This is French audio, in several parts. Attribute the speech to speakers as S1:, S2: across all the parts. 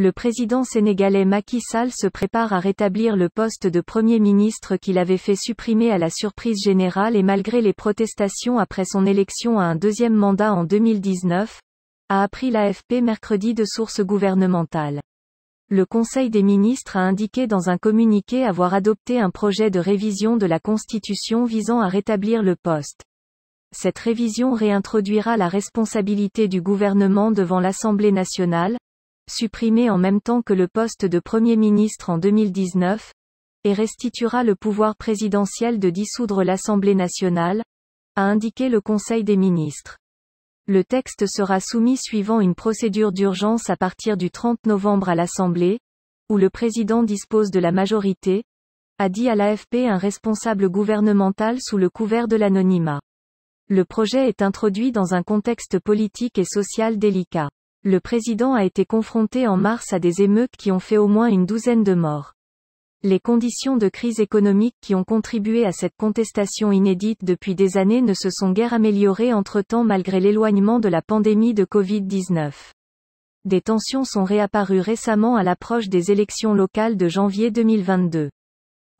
S1: le président sénégalais Macky Sall se prépare à rétablir le poste de Premier ministre qu'il avait fait supprimer à la surprise générale et malgré les protestations après son élection à un deuxième mandat en 2019, a appris l'AFP mercredi de sources gouvernementales. Le Conseil des ministres a indiqué dans un communiqué avoir adopté un projet de révision de la Constitution visant à rétablir le poste. Cette révision réintroduira la responsabilité du gouvernement devant l'Assemblée nationale, supprimé en même temps que le poste de Premier ministre en 2019, et restituera le pouvoir présidentiel de dissoudre l'Assemblée nationale, a indiqué le Conseil des ministres. Le texte sera soumis suivant une procédure d'urgence à partir du 30 novembre à l'Assemblée, où le président dispose de la majorité, a dit à l'AFP un responsable gouvernemental sous le couvert de l'anonymat. Le projet est introduit dans un contexte politique et social délicat. Le président a été confronté en mars à des émeutes qui ont fait au moins une douzaine de morts. Les conditions de crise économique qui ont contribué à cette contestation inédite depuis des années ne se sont guère améliorées entre-temps malgré l'éloignement de la pandémie de Covid-19. Des tensions sont réapparues récemment à l'approche des élections locales de janvier 2022.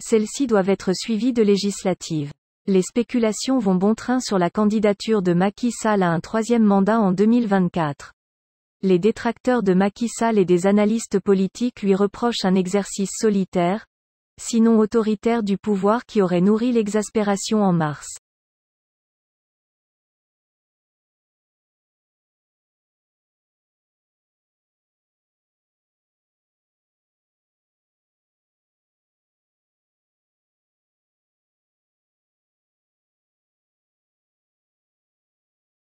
S1: Celles-ci doivent être suivies de législatives. Les spéculations vont bon train sur la candidature de Macky Sall à un troisième mandat en 2024. Les détracteurs de Macky Sall et des analystes politiques lui reprochent un exercice solitaire, sinon autoritaire du pouvoir qui aurait nourri l'exaspération en mars.